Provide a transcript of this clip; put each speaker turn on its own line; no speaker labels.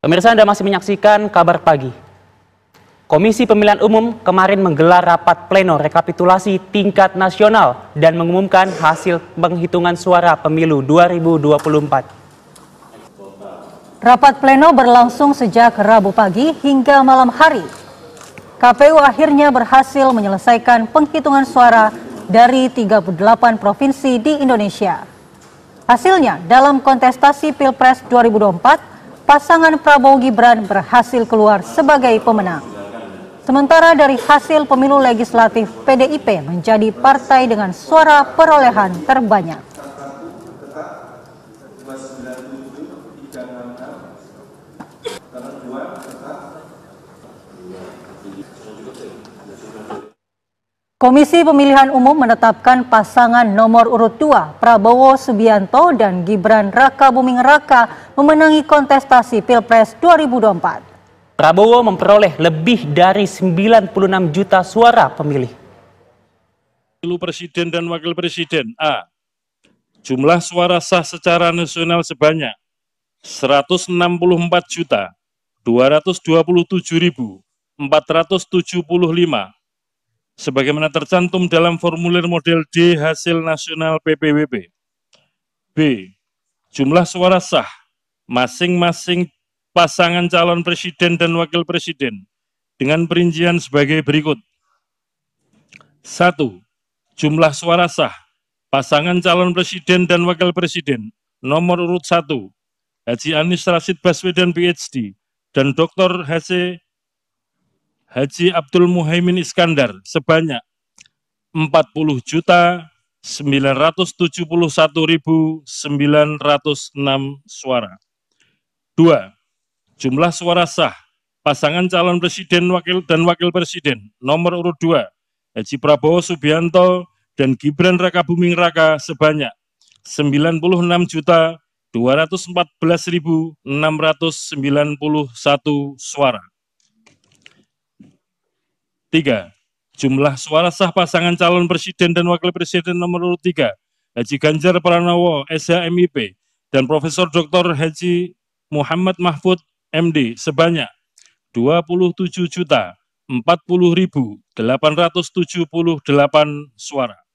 Pemirsa Anda masih menyaksikan kabar pagi. Komisi Pemilihan Umum kemarin menggelar rapat pleno rekapitulasi tingkat nasional dan mengumumkan hasil penghitungan suara pemilu 2024.
Rapat pleno berlangsung sejak Rabu pagi hingga malam hari. KPU akhirnya berhasil menyelesaikan penghitungan suara dari 38 provinsi di Indonesia. Hasilnya, dalam kontestasi Pilpres 2024, pasangan Prabowo Gibran berhasil keluar sebagai pemenang. Sementara dari hasil pemilu legislatif, PDIP menjadi partai dengan suara perolehan terbanyak. Komisi Pemilihan Umum menetapkan pasangan nomor urut 2 Prabowo Subianto dan Gibran Raka Buming Raka memenangi kontestasi Pilpres 2024.
Prabowo memperoleh lebih dari 96 juta suara pemilih.
Pilu Presiden dan Wakil Presiden A. Jumlah suara sah secara nasional sebanyak 164 juta 227.475 sebagaimana tercantum dalam formulir model D hasil nasional PPWP. B. Jumlah suara sah masing-masing pasangan calon presiden dan wakil presiden dengan perincian sebagai berikut. 1. Jumlah suara sah pasangan calon presiden dan wakil presiden nomor urut 1 Haji Anis Rasid Baswedan PhD dan Dr. H.C. Haji Abdul Muhaimin Iskandar sebanyak 40 juta 971.906 suara. Dua, Jumlah suara sah pasangan calon presiden wakil dan wakil presiden nomor urut dua Haji Prabowo Subianto dan Gibran Raka Buming Raka sebanyak 96 juta 214.691 suara. Tiga, jumlah suara sah pasangan calon presiden dan wakil presiden nomor urut tiga, Haji Ganjar Pranowo, SHMIP, dan Profesor Dr. Haji Muhammad Mahfud, MD, sebanyak 27 juta 40.878 suara.